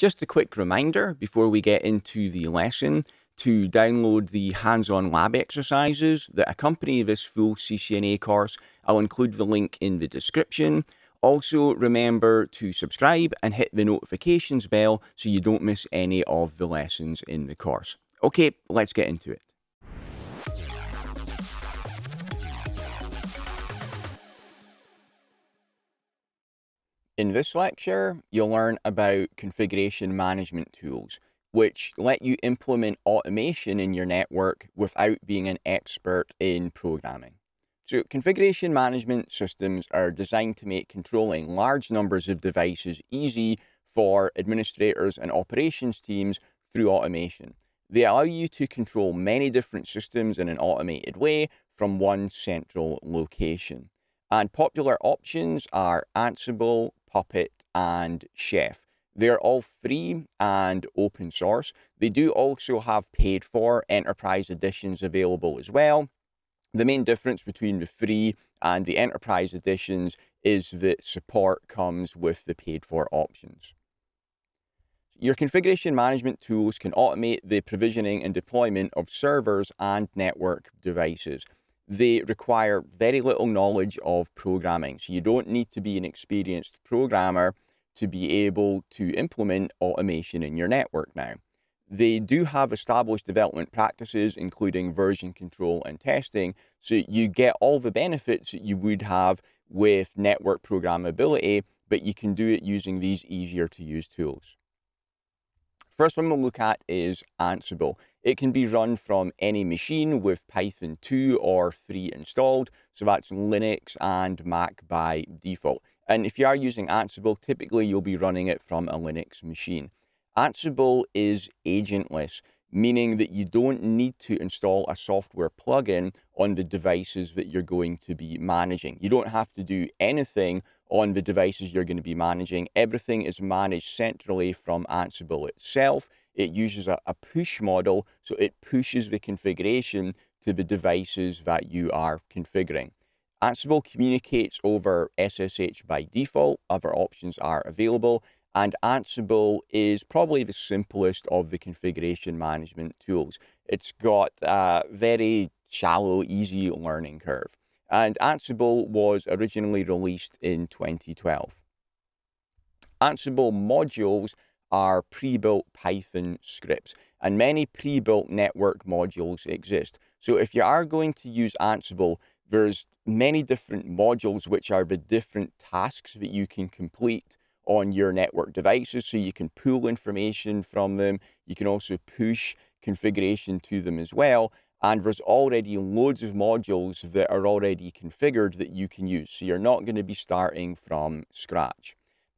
Just a quick reminder before we get into the lesson to download the hands-on lab exercises that accompany this full CCNA course. I'll include the link in the description. Also, remember to subscribe and hit the notifications bell so you don't miss any of the lessons in the course. Okay, let's get into it. In this lecture, you'll learn about configuration management tools, which let you implement automation in your network without being an expert in programming. So configuration management systems are designed to make controlling large numbers of devices easy for administrators and operations teams through automation. They allow you to control many different systems in an automated way from one central location. And popular options are Ansible, Puppet, and Chef. They're all free and open source. They do also have paid for enterprise editions available as well. The main difference between the free and the enterprise editions is that support comes with the paid for options. Your configuration management tools can automate the provisioning and deployment of servers and network devices they require very little knowledge of programming. So you don't need to be an experienced programmer to be able to implement automation in your network now. They do have established development practices, including version control and testing, so you get all the benefits that you would have with network programmability, but you can do it using these easier to use tools. First one we'll look at is Ansible. It can be run from any machine with Python 2 or 3 installed, so that's Linux and Mac by default. And if you are using Ansible, typically you'll be running it from a Linux machine. Ansible is agentless, meaning that you don't need to install a software plugin on the devices that you're going to be managing. You don't have to do anything on the devices you're going to be managing. Everything is managed centrally from Ansible itself. It uses a, a push model, so it pushes the configuration to the devices that you are configuring. Ansible communicates over SSH by default. Other options are available. And Ansible is probably the simplest of the configuration management tools. It's got a very shallow, easy learning curve and Ansible was originally released in 2012. Ansible modules are pre-built Python scripts, and many pre-built network modules exist. So if you are going to use Ansible, there's many different modules which are the different tasks that you can complete on your network devices. So you can pull information from them. You can also push configuration to them as well. And there's already loads of modules that are already configured that you can use. So you're not going to be starting from scratch.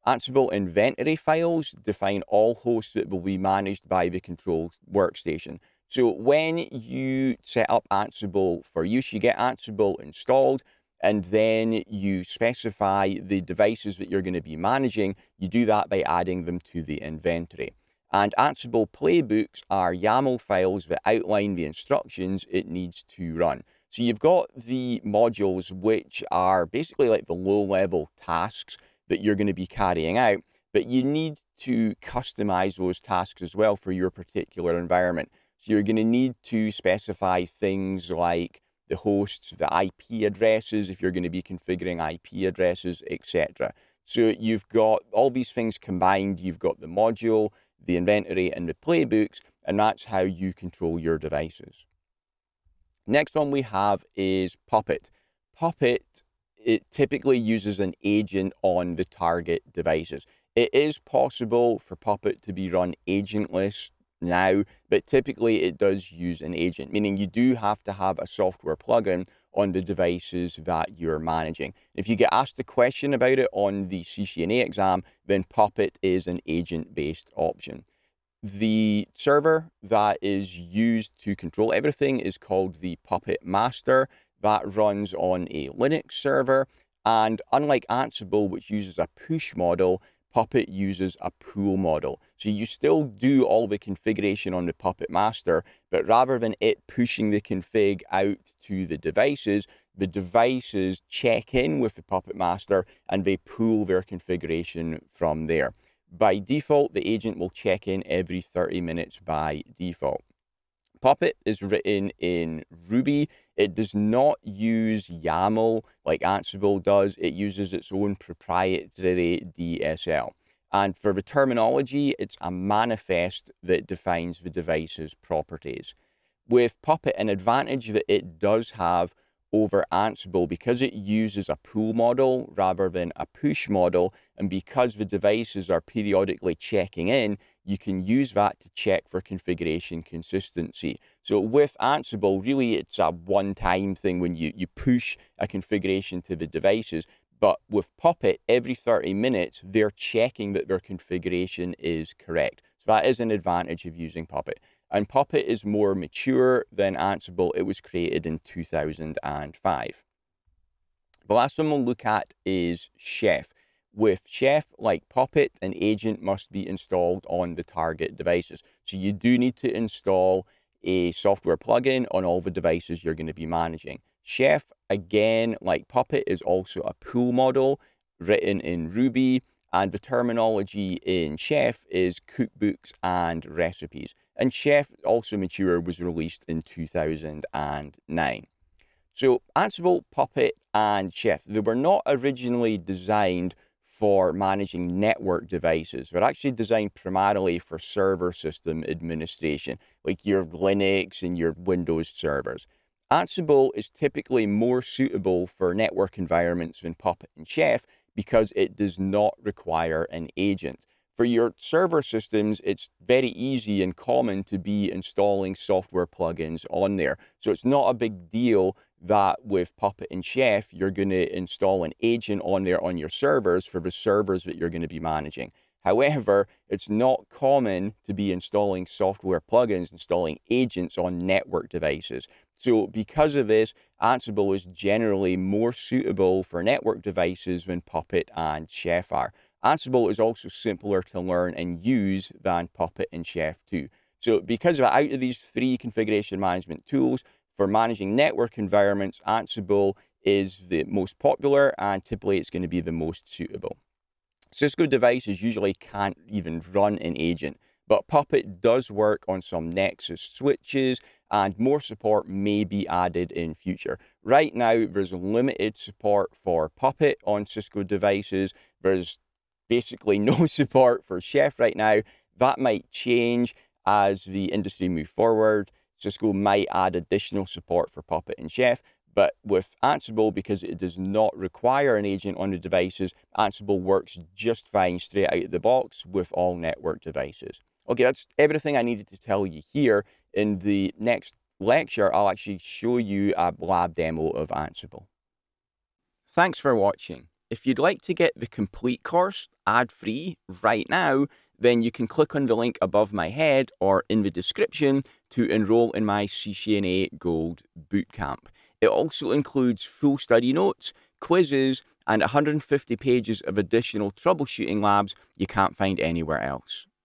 Ansible inventory files define all hosts that will be managed by the control workstation. So when you set up Ansible for use, you get Ansible installed and then you specify the devices that you're going to be managing. You do that by adding them to the inventory. And Ansible playbooks are YAML files that outline the instructions it needs to run. So you've got the modules, which are basically like the low level tasks that you're going to be carrying out, but you need to customize those tasks as well for your particular environment. So you're going to need to specify things like the hosts, the IP addresses, if you're going to be configuring IP addresses, etc. So you've got all these things combined. You've got the module, the inventory and the playbooks, and that's how you control your devices. Next one we have is Puppet. Puppet, it typically uses an agent on the target devices. It is possible for Puppet to be run agentless now, but typically it does use an agent, meaning you do have to have a software plugin on the devices that you're managing. If you get asked a question about it on the CCNA exam, then Puppet is an agent-based option. The server that is used to control everything is called the Puppet Master. That runs on a Linux server. And unlike Ansible, which uses a push model, Puppet uses a pool model. So you still do all the configuration on the Puppet Master, but rather than it pushing the config out to the devices, the devices check in with the Puppet Master and they pull their configuration from there. By default, the agent will check in every 30 minutes by default. Puppet is written in Ruby. It does not use YAML like Ansible does. It uses its own proprietary DSL. And for the terminology, it's a manifest that defines the device's properties. With Puppet, an advantage that it does have over Ansible because it uses a pull model rather than a push model, and because the devices are periodically checking in, you can use that to check for configuration consistency. So with Ansible, really it's a one-time thing when you, you push a configuration to the devices, but with Puppet, every 30 minutes, they're checking that their configuration is correct. So that is an advantage of using Puppet. And Puppet is more mature than Ansible. It was created in 2005. The last one we'll look at is Chef. With Chef, like Puppet, an agent must be installed on the target devices. So you do need to install a software plugin on all the devices you're going to be managing. Chef, again, like Puppet, is also a pool model written in Ruby, and the terminology in Chef is cookbooks and recipes. And Chef, also mature, was released in 2009. So Ansible, Puppet, and Chef, they were not originally designed for managing network devices. They're actually designed primarily for server system administration, like your Linux and your Windows servers. Ansible is typically more suitable for network environments than Puppet and Chef because it does not require an agent. For your server systems, it's very easy and common to be installing software plugins on there. So it's not a big deal that with Puppet and Chef, you're going to install an agent on there on your servers for the servers that you're going to be managing. However, it's not common to be installing software plugins, installing agents on network devices. So because of this, Ansible is generally more suitable for network devices than Puppet and Chef are. Ansible is also simpler to learn and use than Puppet and Chef too. So because of out of these three configuration management tools, for managing network environments, Ansible is the most popular and typically it's going to be the most suitable. Cisco devices usually can't even run an agent, but Puppet does work on some Nexus switches and more support may be added in future. Right now, there's limited support for Puppet on Cisco devices. There's basically no support for Chef right now. That might change as the industry moves forward. Cisco might add additional support for Puppet and Chef, but with Ansible, because it does not require an agent on the devices, Ansible works just fine straight out of the box with all network devices. Okay, that's everything I needed to tell you here. In the next lecture, I'll actually show you a lab demo of Ansible. Thanks for watching. If you'd like to get the complete course ad-free right now, then you can click on the link above my head or in the description to enroll in my CCNA Gold Bootcamp. It also includes full study notes, quizzes, and 150 pages of additional troubleshooting labs you can't find anywhere else.